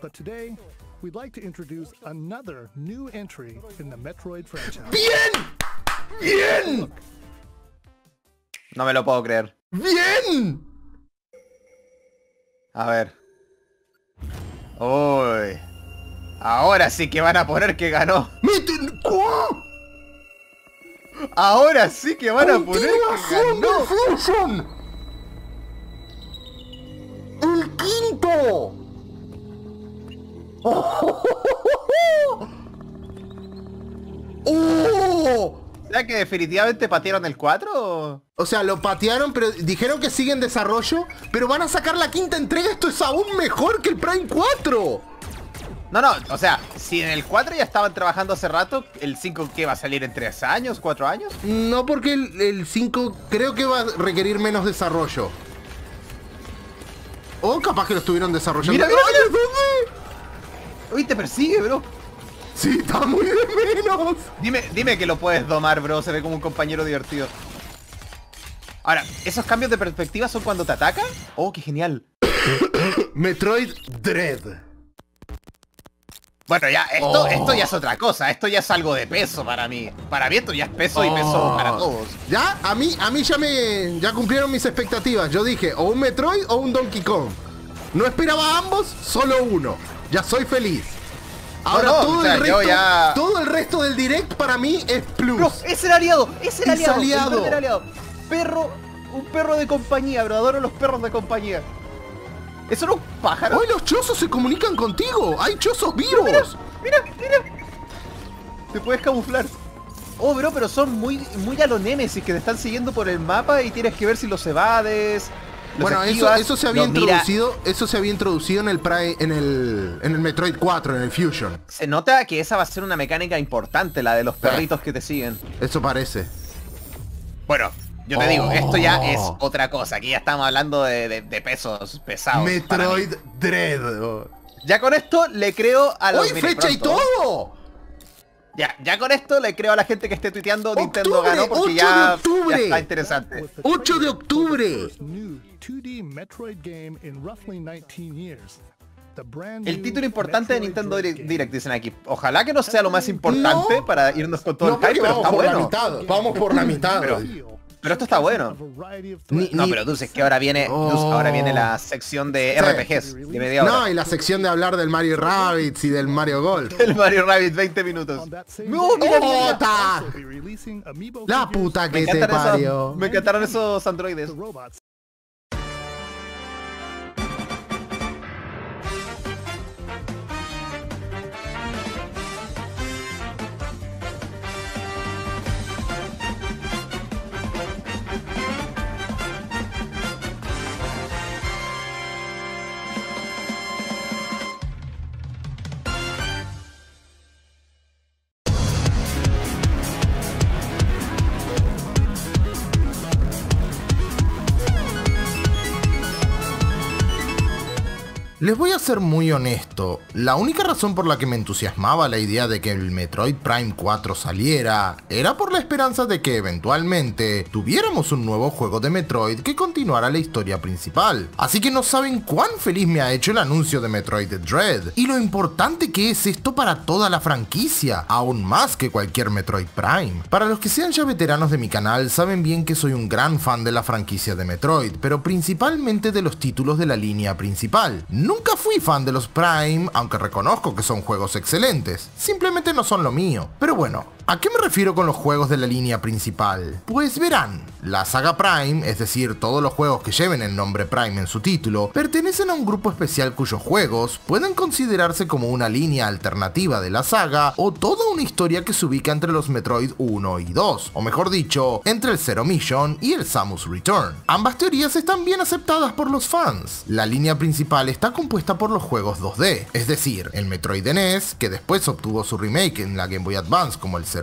Pero hoy, we'd like to introduce another new entry in the Metroid franchise. ¡Bien! ¡Bien! No me lo puedo creer. ¡Bien! A ver. Uy. Ahora sí que van a poner que ganó. Ahora sí que van a poner que ganó. ¡El quinto! ¡Oh! O sea que definitivamente patearon el 4 o... sea, lo patearon, pero dijeron que sigue en desarrollo Pero van a sacar la quinta entrega Esto es aún mejor que el Prime 4 No, no, o sea Si en el 4 ya estaban trabajando hace rato ¿El 5 qué va a salir en 3 años, 4 años? No, porque el, 5 Creo que va a requerir menos desarrollo O capaz que lo estuvieron desarrollando mira, mira, mira. Uy, te persigue, bro. Sí, está muy de menos. Dime, dime que lo puedes domar, bro. Se ve como un compañero divertido. Ahora, ¿esos cambios de perspectiva son cuando te ataca? Oh, qué genial. Metroid Dread. Bueno, ya, oh. esto, ya es otra cosa, esto ya es algo de peso para mí. Para mí esto ya es peso y peso oh. para todos. Ya, a mí, a mí ya me. ya cumplieron mis expectativas. Yo dije, o un Metroid o un Donkey Kong. No esperaba ambos, solo uno. Ya soy feliz. Ahora todo, el resto, todo el resto del direct para mí es plus. es el aliado, es el aliado, Es El aliado. Perro, un perro de compañía, bro. Adoro los perros de compañía. ¿Eso no es un pájaro? ¡Hoy los chozos se comunican contigo! ¡Hay chozos vivos! Mira, mira, Te puedes camuflar. Oh, bro, pero son muy, muy a los que te están siguiendo por el mapa y tienes que ver si los evades, bueno, eso, se había introducido, eso se había introducido en el, en el Metroid 4, en el Fusion. Se nota que esa va a ser una mecánica importante, la de los perritos que te siguen. Eso parece. Bueno, yo te digo, esto ya oh. es otra cosa. Aquí ya estamos hablando de, pesos pesados. Metroid Dread. Ya con esto le creo a la ¡Uy, fecha y todo! Ya, ya con esto le creo a la gente que esté tuiteando Nintendo ganó porque 8 de octubre. ya interesante. 8 de octubre. El título importante de Nintendo Direct, dicen aquí. Ojalá que no sea lo más importante para irnos con todo el hype, pero está bueno. vamos por la mitad. Pero, esto está bueno. no, pero tú dices que ahora viene, oh. ahora viene la sección de RPGs. No, y la sección de hablar del Mario Rabbids y del Mario Golf. El Mario Rabbids, 20 minutos. ¡No, La puta que te parió. me encantaron esos androides. Les voy a ser muy honesto, la única razón por la que me entusiasmaba la idea de que el Metroid Prime 4 saliera era por la esperanza de que eventualmente tuviéramos un nuevo juego de Metroid que continuara la historia principal. Así que no saben cuán feliz me ha hecho el anuncio de Metroid Dread y lo importante que es esto para toda la franquicia, aún más que cualquier Metroid Prime. Para los que sean ya veteranos de mi canal saben bien que soy un gran fan de la franquicia de Metroid, pero principalmente de los títulos de la línea principal. Nunca fui fan de los Prime, aunque reconozco que son juegos excelentes, simplemente no son lo mío. Pero bueno, ¿A qué me refiero con los juegos de la línea principal? Pues verán, la saga Prime, es decir, todos los juegos que lleven el nombre Prime en su título, pertenecen a un grupo especial cuyos juegos pueden considerarse como una línea alternativa de la saga o toda una historia que se ubica entre los Metroid 1 y 2, o mejor dicho, entre el Zero Mission y el Samus Return. Ambas teorías están bien aceptadas por los fans. La línea principal está compuesta por los juegos 2D, es decir, el Metroid NES, que después obtuvo su remake en la Game Boy Advance como el Zero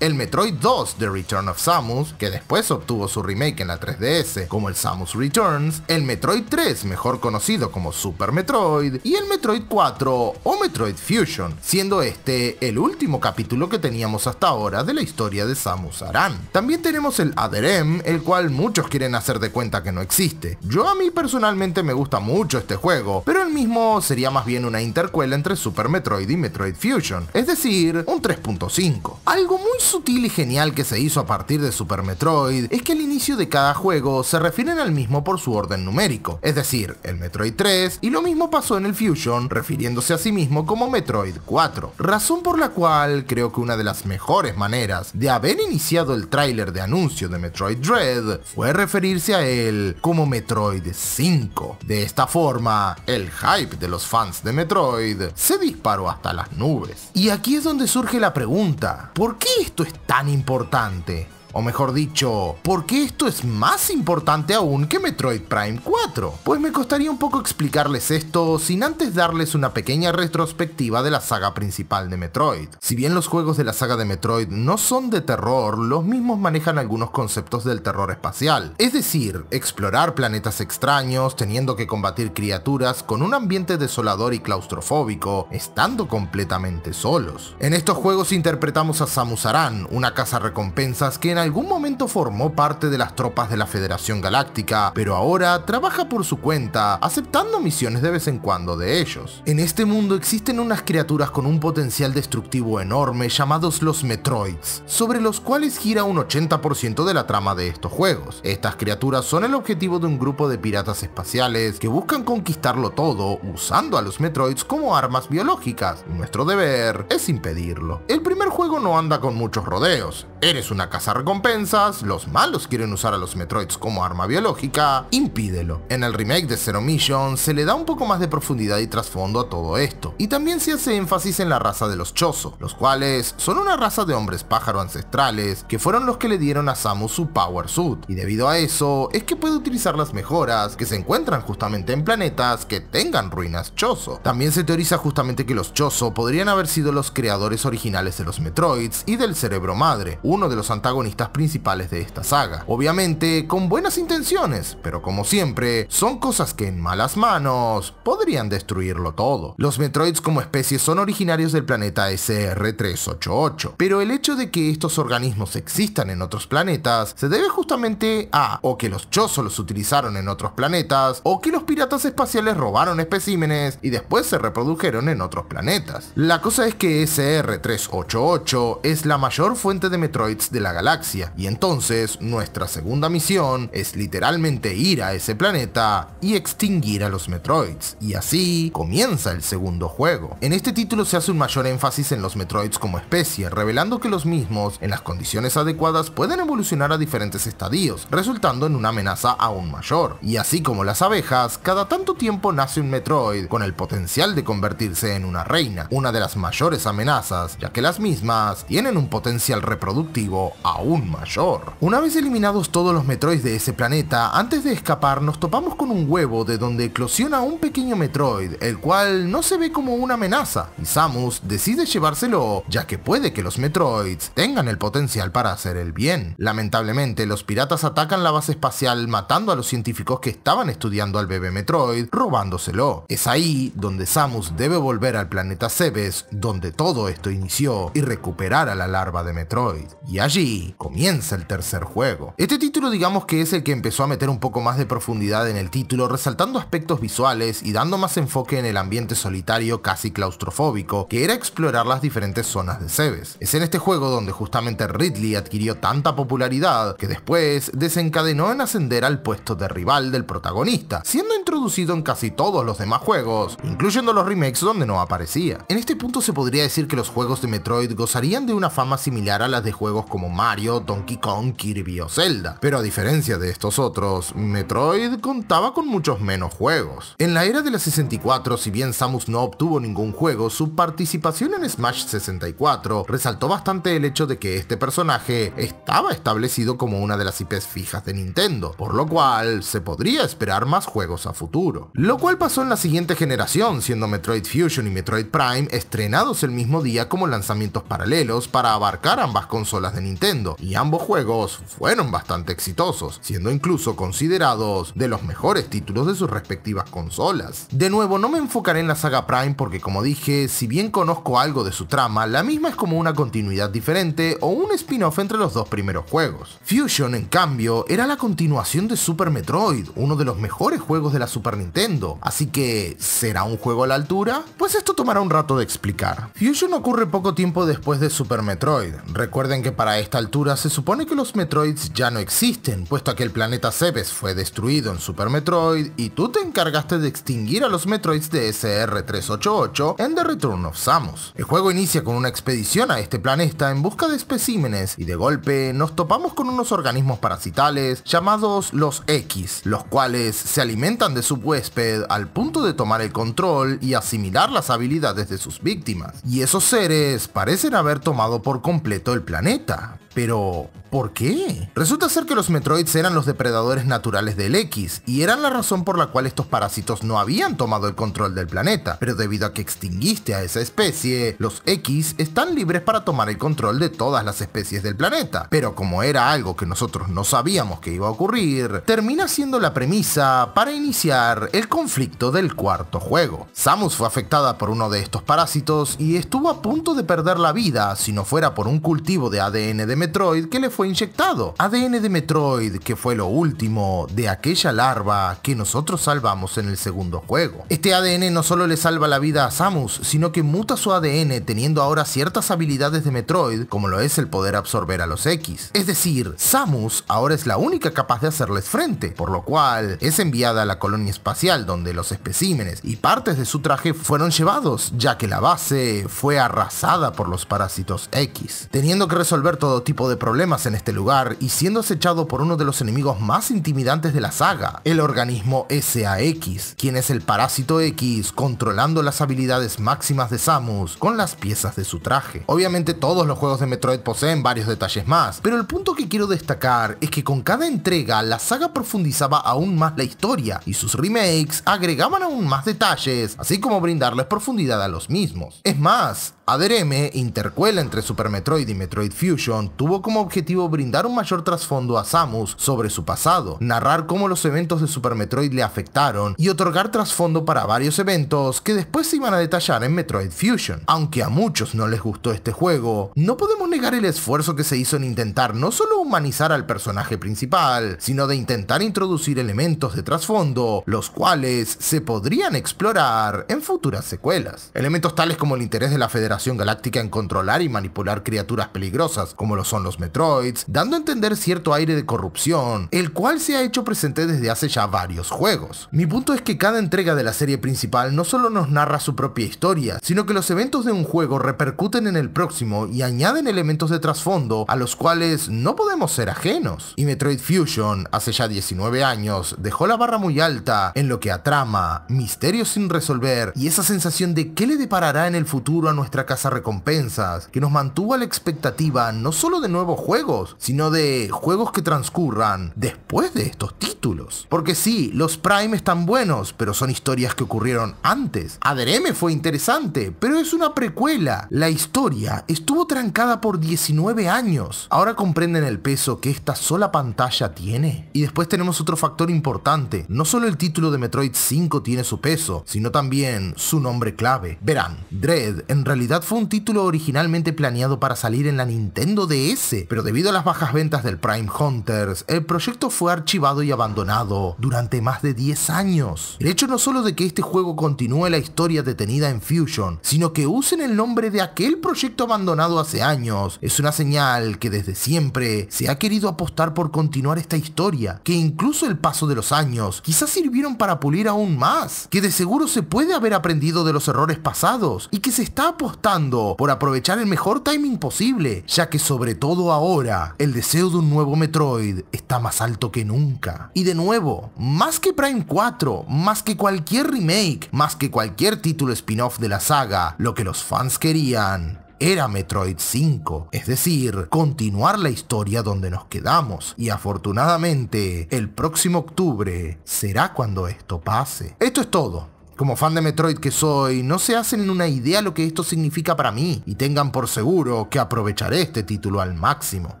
el Metroid 2 The Return of Samus, que después obtuvo su remake en la 3DS como el Samus Returns, el Metroid 3 mejor conocido como Super Metroid y el Metroid 4 o Metroid Fusion, siendo este el último capítulo que teníamos hasta ahora de la historia de Samus Aran. También tenemos el Aderem, el cual muchos quieren hacer de cuenta que no existe. Yo a mí personalmente me gusta mucho este juego, pero el mismo sería más bien una intercuela entre Super Metroid y Metroid Fusion, es decir, un 3.5. Algo muy sutil y genial que se hizo a partir de Super Metroid es que al inicio de cada juego se refieren al mismo por su orden numérico, es decir, el Metroid 3, y lo mismo pasó en el Fusion, refiriéndose a sí mismo como Metroid 4, razón por la cual creo que una de las mejores maneras de haber iniciado el tráiler de anuncio de Metroid Dread fue referirse a él como Metroid 5. De esta forma, el hype de los fans de Metroid se disparó hasta las nubes. Y aquí es donde surge la pregunta, ¿Por qué esto es tan importante? O mejor dicho, ¿por qué esto es más importante aún que Metroid Prime 4? Pues me costaría un poco explicarles esto sin antes darles una pequeña retrospectiva de la saga principal de Metroid. Si bien los juegos de la saga de Metroid no son de terror, los mismos manejan algunos conceptos del terror espacial. Es decir, explorar planetas extraños, teniendo que combatir criaturas con un ambiente desolador y claustrofóbico, estando completamente solos. En estos juegos interpretamos a Samus Aran, una casa recompensas que en en algún momento formó parte de las tropas de la Federación Galáctica, pero ahora trabaja por su cuenta, aceptando misiones de vez en cuando de ellos. En este mundo existen unas criaturas con un potencial destructivo enorme llamados los Metroids, sobre los cuales gira un 80% de la trama de estos juegos. Estas criaturas son el objetivo de un grupo de piratas espaciales que buscan conquistarlo todo usando a los Metroids como armas biológicas. Nuestro deber es impedirlo. El primer juego no anda con muchos rodeos, eres una casa Compensas, los malos quieren usar a los Metroids como arma biológica, impídelo. En el remake de Zero Mission se le da un poco más de profundidad y trasfondo a todo esto, y también se hace énfasis en la raza de los Chozo, los cuales son una raza de hombres pájaro ancestrales que fueron los que le dieron a Samus su Power Suit, y debido a eso es que puede utilizar las mejoras que se encuentran justamente en planetas que tengan ruinas Chozo. También se teoriza justamente que los Chozo podrían haber sido los creadores originales de los Metroids y del Cerebro Madre, uno de los antagonistas principales de esta saga. Obviamente con buenas intenciones, pero como siempre, son cosas que en malas manos podrían destruirlo todo. Los Metroids como especie son originarios del planeta SR388, pero el hecho de que estos organismos existan en otros planetas se debe justamente a o que los Chozos los utilizaron en otros planetas o que los piratas espaciales robaron especímenes y después se reprodujeron en otros planetas. La cosa es que SR388 es la mayor fuente de Metroids de la galaxia y entonces nuestra segunda misión es literalmente ir a ese planeta y extinguir a los Metroids. Y así comienza el segundo juego. En este título se hace un mayor énfasis en los Metroids como especie, revelando que los mismos, en las condiciones adecuadas, pueden evolucionar a diferentes estadios, resultando en una amenaza aún mayor. Y así como las abejas, cada tanto tiempo nace un Metroid con el potencial de convertirse en una reina, una de las mayores amenazas, ya que las mismas tienen un potencial reproductivo aún mayor. Una vez eliminados todos los Metroids de ese planeta, antes de escapar nos topamos con un huevo de donde eclosiona un pequeño Metroid, el cual no se ve como una amenaza, y Samus decide llevárselo, ya que puede que los Metroids tengan el potencial para hacer el bien. Lamentablemente, los piratas atacan la base espacial matando a los científicos que estaban estudiando al bebé Metroid, robándoselo. Es ahí donde Samus debe volver al planeta Cebes, donde todo esto inició, y recuperar a la larva de Metroid. Y allí, comienza el tercer juego. Este título digamos que es el que empezó a meter un poco más de profundidad en el título, resaltando aspectos visuales y dando más enfoque en el ambiente solitario casi claustrofóbico, que era explorar las diferentes zonas de Cebes. Es en este juego donde justamente Ridley adquirió tanta popularidad que después desencadenó en ascender al puesto de rival del protagonista, siendo introducido en casi todos los demás juegos, incluyendo los remakes donde no aparecía. En este punto se podría decir que los juegos de Metroid gozarían de una fama similar a las de juegos como Mario, Donkey Kong, Kirby o Zelda, pero a diferencia de estos otros, Metroid contaba con muchos menos juegos. En la era de la 64, si bien Samus no obtuvo ningún juego, su participación en Smash 64 resaltó bastante el hecho de que este personaje estaba establecido como una de las IPs fijas de Nintendo, por lo cual se podría esperar más juegos a futuro. Lo cual pasó en la siguiente generación, siendo Metroid Fusion y Metroid Prime estrenados el mismo día como lanzamientos paralelos para abarcar ambas consolas de Nintendo, y ambos juegos fueron bastante exitosos, siendo incluso considerados de los mejores títulos de sus respectivas consolas. De nuevo, no me enfocaré en la saga Prime porque como dije, si bien conozco algo de su trama, la misma es como una continuidad diferente o un spin-off entre los dos primeros juegos. Fusion, en cambio, era la continuación de Super Metroid, uno de los mejores juegos de la Super Nintendo, así que ¿será un juego a la altura? Pues esto tomará un rato de explicar. Fusion ocurre poco tiempo después de Super Metroid, recuerden que para esta altura se supone que los Metroids ya no existen, puesto que el planeta Cebes fue destruido en Super Metroid y tú te encargaste de extinguir a los Metroids de SR388 en The Return of Samus. El juego inicia con una expedición a este planeta en busca de especímenes y de golpe nos topamos con unos organismos parasitales llamados los X, los cuales se alimentan de su huésped al punto de tomar el control y asimilar las habilidades de sus víctimas. Y esos seres parecen haber tomado por completo el planeta, pero ¿Por qué? Resulta ser que los Metroids eran los depredadores naturales del X, y eran la razón por la cual estos parásitos no habían tomado el control del planeta, pero debido a que extinguiste a esa especie, los X están libres para tomar el control de todas las especies del planeta. Pero como era algo que nosotros no sabíamos que iba a ocurrir, termina siendo la premisa para iniciar el conflicto del cuarto juego. Samus fue afectada por uno de estos parásitos y estuvo a punto de perder la vida si no fuera por un cultivo de ADN de Metroid que le fue inyectado. ADN de Metroid, que fue lo último de aquella larva que nosotros salvamos en el segundo juego. Este ADN no solo le salva la vida a Samus, sino que muta su ADN teniendo ahora ciertas habilidades de Metroid, como lo es el poder absorber a los X. Es decir, Samus ahora es la única capaz de hacerles frente, por lo cual es enviada a la colonia espacial donde los especímenes y partes de su traje fueron llevados, ya que la base fue arrasada por los parásitos X, teniendo que resolver todo tipo de problemas en este lugar y siendo acechado por uno de los enemigos más intimidantes de la saga, el organismo SAX, quien es el parásito X controlando las habilidades máximas de Samus con las piezas de su traje. Obviamente todos los juegos de Metroid poseen varios detalles más, pero el punto que quiero destacar es que con cada entrega la saga profundizaba aún más la historia y sus remakes agregaban aún más detalles, así como brindarles profundidad a los mismos. Es más, ADRM, intercuela entre Super Metroid y Metroid Fusion, tuvo como objetivo brindar un mayor trasfondo a Samus sobre su pasado, narrar cómo los eventos de Super Metroid le afectaron y otorgar trasfondo para varios eventos que después se iban a detallar en Metroid Fusion. Aunque a muchos no les gustó este juego, no podemos negar el esfuerzo que se hizo en intentar no solo humanizar al personaje principal, sino de intentar introducir elementos de trasfondo, los cuales se podrían explorar en futuras secuelas. Elementos tales como el interés de la Federación Galáctica en controlar y manipular criaturas peligrosas como lo son los Metroid, dando a entender cierto aire de corrupción, el cual se ha hecho presente desde hace ya varios juegos. Mi punto es que cada entrega de la serie principal no solo nos narra su propia historia, sino que los eventos de un juego repercuten en el próximo y añaden elementos de trasfondo a los cuales no podemos ser ajenos. Y Metroid Fusion, hace ya 19 años, dejó la barra muy alta en lo que a trama, misterios sin resolver y esa sensación de qué le deparará en el futuro a nuestra casa recompensas, que nos mantuvo a la expectativa no solo de nuevos juegos, sino de juegos que transcurran después de estos títulos. Porque sí, los Prime están buenos, pero son historias que ocurrieron antes. Adereme fue interesante, pero es una precuela. La historia estuvo trancada por 19 años. Ahora comprenden el peso que esta sola pantalla tiene. Y después tenemos otro factor importante. No solo el título de Metroid 5 tiene su peso, sino también su nombre clave. Verán, Dread en realidad fue un título originalmente planeado para salir en la Nintendo DS, pero debido las bajas ventas del Prime Hunters, el proyecto fue archivado y abandonado durante más de 10 años. El hecho no solo de que este juego continúe la historia detenida en Fusion, sino que usen el nombre de aquel proyecto abandonado hace años, es una señal que desde siempre se ha querido apostar por continuar esta historia, que incluso el paso de los años quizás sirvieron para pulir aún más, que de seguro se puede haber aprendido de los errores pasados y que se está apostando por aprovechar el mejor timing posible, ya que sobre todo ahora el deseo de un nuevo Metroid está más alto que nunca. Y de nuevo, más que Prime 4, más que cualquier remake, más que cualquier título spin-off de la saga, lo que los fans querían era Metroid 5, es decir, continuar la historia donde nos quedamos, y afortunadamente el próximo octubre será cuando esto pase. Esto es todo, como fan de Metroid que soy, no se hacen una idea lo que esto significa para mí y tengan por seguro que aprovecharé este título al máximo.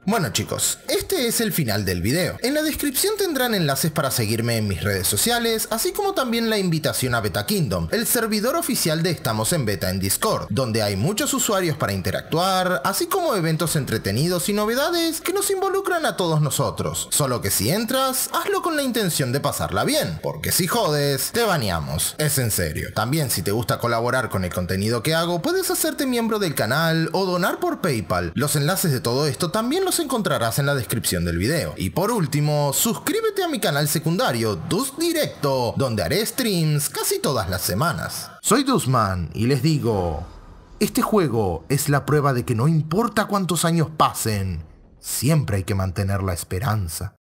Bueno chicos, este es el final del video. En la descripción tendrán enlaces para seguirme en mis redes sociales, así como también la invitación a Beta Kingdom, el servidor oficial de Estamos en Beta en Discord, donde hay muchos usuarios para interactuar, así como eventos entretenidos y novedades que nos involucran a todos nosotros. Solo que si entras, hazlo con la intención de pasarla bien, porque si jodes, te baneamos serio. También si te gusta colaborar con el contenido que hago, puedes hacerte miembro del canal o donar por PayPal. Los enlaces de todo esto también los encontrarás en la descripción del video. Y por último, suscríbete a mi canal secundario, Dus Directo, donde haré streams casi todas las semanas. Soy Dusman y les digo, este juego es la prueba de que no importa cuántos años pasen, siempre hay que mantener la esperanza.